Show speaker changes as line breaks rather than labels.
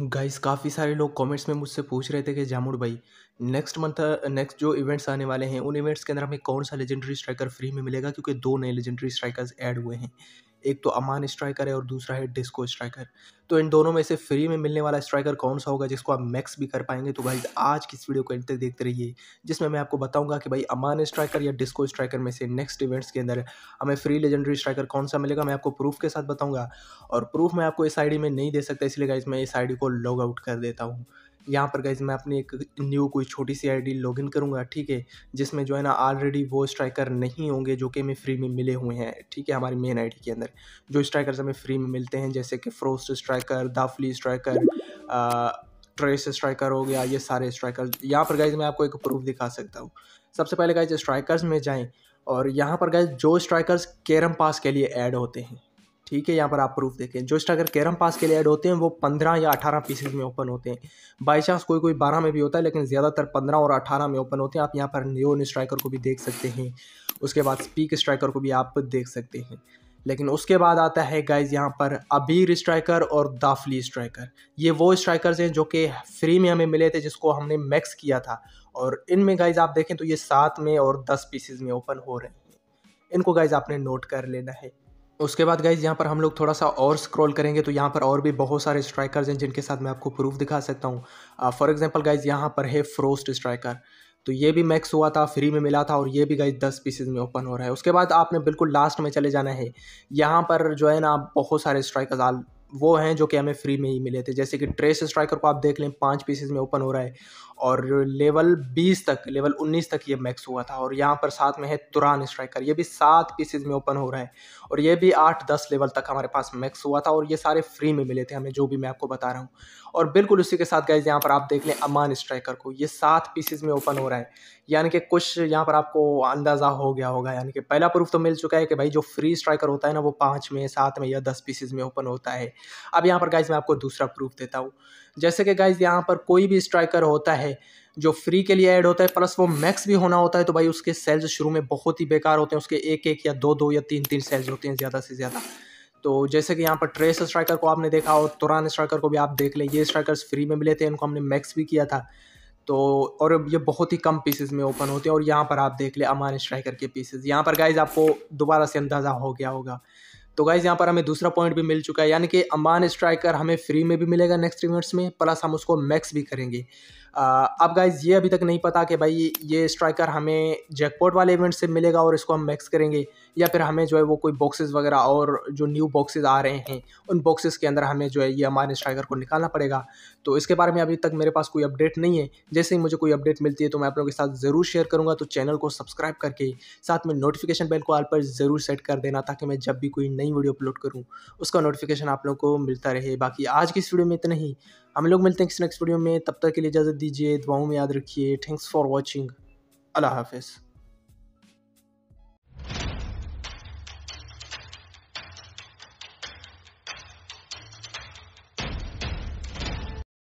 guys काफ़ी सारे लोग कमेंट्स में मुझसे पूछ रहे थे कि जामुर भाई नेक्स्ट मंथ नेक्स्ट जो इवेंट्स आने वाले हैं उन इवेंट्स के अंदर हमें कौन सा लेजेंडरी स्ट्राइकर फ्री में मिलेगा क्योंकि दो नए लेजेंडरी स्ट्राइकर्स ऐड हुए हैं एक तो अमान स्ट्राइकर है और दूसरा है डिस्को स्ट्राइकर तो इन दोनों में से फ्री में मिलने वाला स्ट्राइकर कौन सा होगा जिसको आप मैक्स भी कर पाएंगे तो भाई आज की इस वीडियो को इंटर देखते रहिए जिसमें मैं आपको बताऊंगा कि भाई अमान स्ट्राइकर या डिस्को स्ट्राइकर में से नेक्स्ट इवेंट्स के अंदर हमें फ्री लेजेंडरी स्ट्राइकर कौन सा मिलेगा मैं आपको प्रूफ के साथ बताऊँगा और प्रूफ मैं आपको इस आई में नहीं दे सकता इसलिए गाइज मैं इस आई को लॉग आउट कर देता हूँ यहाँ पर गाइज मैं अपनी एक न्यू कोई छोटी सी आईडी लॉगिन करूँगा ठीक है जिसमें जो है ना ऑलरेडी वो स्ट्राइकर नहीं होंगे जो कि हमें फ्री में मिले हुए हैं ठीक है हमारी मेन आईडी के अंदर जो स्ट्राइकर्स हमें फ्री में मिलते हैं जैसे कि फ्रोस्ट स्ट्राइकर दाफली स्ट्राइकर ट्रेस स्ट्राइकर हो गया ये सारे स्ट्राइकर यहाँ पर गाइज मैं आपको एक प्रूफ दिखा सकता हूँ सबसे पहले गाइज स्ट्राइकर्स में जाएँ और यहाँ पर गाइज जो स्ट्राइकर्स कैरम पास के लिए ऐड होते हैं ठीक है यहाँ पर आप प्रूफ देखें जो स्टागर कैरम पास के लिए ऐड होते हैं वो पंद्रह या अठारह पीसेज में ओपन होते हैं बाई चांस कोई कोई बारह में भी होता है लेकिन ज़्यादातर पंद्रह और अठारह में ओपन होते हैं आप यहाँ पर न्योन स्ट्राइकर को भी देख सकते हैं उसके बाद स्पीक स्ट्राइकर को भी आप देख सकते हैं लेकिन उसके बाद आता है गाइज यहाँ पर अबीर स्ट्राइकर और दाफली स्ट्राइकर ये वो स्ट्राइकर्स हैं जो कि फ्री में हमें मिले थे जिसको हमने मैक्स किया था और इनमें गाइज आप देखें तो ये सात में और दस पीसेज में ओपन हो रहे हैं इनको गाइज आपने नोट कर लेना है उसके बाद गाइज यहाँ पर हम लोग थोड़ा सा और स्क्रॉल करेंगे तो यहाँ पर और भी बहुत सारे स्ट्राइकर्स हैं जिनके साथ मैं आपको प्रूफ दिखा सकता हूँ फॉर एग्जाम्पल गाइज यहाँ पर है फ्रोस्ट स्ट्राइकर तो ये भी मैक्स हुआ था फ्री में मिला था और ये भी गाइज दस पीसेज में ओपन हो रहा है उसके बाद आपने बिल्कुल लास्ट में चले जाना है यहाँ पर जो है ना आप बहुत सारे स्ट्राइकर्स वो हैं जो कि हमें फ्री में ही मिले थे जैसे कि ट्रेस स्ट्राइकर को आप देख लें पाँच पीसेज में ओपन हो रहा है और लेवल बीस तक लेवल उन्नीस तक ये मैक्स हुआ था और यहाँ पर साथ में है तुरान स्ट्राइकर ये भी सात पीसेज में ओपन हो रहा है और ये भी आठ दस लेवल तक हमारे पास मैक्स हुआ था और ये सारे फ्री में मिले थे हमें जो भी मैं आपको बता रहा हूँ और बिल्कुल उसी के साथ गए यहाँ पर आप देख लें अमान स्ट्राइकर को ये सात पीसेज में ओपन हो रहा है यानी कि कुछ यहाँ पर आपको अंदाज़ा हो गया होगा यानी कि पहला प्रूफ तो मिल चुका है कि भाई जो फ्री स्ट्राइकर होता है ना वो पाँच में सात में या दस पीसेज में ओपन होता है अब यहाँ पर गाइज मैं आपको दूसरा प्रूफ देता हूँ जैसे कि गाइज यहाँ पर कोई भी स्ट्राइकर होता है जो फ्री के लिए ऐड होता है प्लस वो मैक्स भी होना होता है तो भाई उसके सेल्स शुरू में बहुत ही बेकार होते हैं उसके एक एक या दो दो या तीन तीन सेल्स होते हैं ज़्यादा से ज़्यादा तो जैसे कि यहाँ पर ट्रेस स्ट्राइकर को आपने देखा और तुरान स्ट्राइकर को भी आप देख लें ये स्ट्राइकर्स फ्री में मिले थे इनको हमने मैक्स भी किया था तो और ये बहुत ही कम पीसेज में ओपन होते हैं और यहाँ पर आप देख लें अमान स्ट्राइकर के पीसेज यहाँ पर गाइज आपको दोबारा से अंदाज़ा हो गया होगा तो गाइज यहाँ पर हमें दूसरा पॉइंट भी मिल चुका है यानी कि अमान स्ट्राइकर हमें फ्री में भी मिलेगा नेक्स्ट इवेंट्स में प्लस हम उसको मैक्स भी करेंगे अब गाइज ये अभी तक नहीं पता कि भाई ये स्ट्राइकर हमें जैकपॉट वाले इवेंट से मिलेगा और इसको हम मैक्स करेंगे या फिर हमें जो है वो कोई बॉक्सेस वगैरह और जो न्यू बॉक्सेस आ रहे हैं उन बॉक्सेस के अंदर हमें जो है ये अमान स्ट्राइकर को निकालना पड़ेगा तो इसके बारे में अभी तक मेरे पास कोई अपडेट नहीं है जैसे ही मुझे कोई अपडेट मिलती है तो मैं आप लोगों के साथ ज़रूर शेयर करूँगा तो चैनल को सब्सक्राइब करके साथ में नोटिफिकेशन बेल को आल पर ज़रूर सेट कर देना ताकि मैं जब भी कोई नई नई वीडियो अपलोड करूँ उसका नोटिफिकेशन आप लोग को मिलता रहे बाकी आज की इस वीडियो में इतना ही हम लोग मिलते हैं किसी नेक्स्ट वीडियो में तब तक के लिए इजाज़त दीजिए दुआओं में याद रखिए थैंक्स फॉर वॉचिंग अल्लाह हाफिज़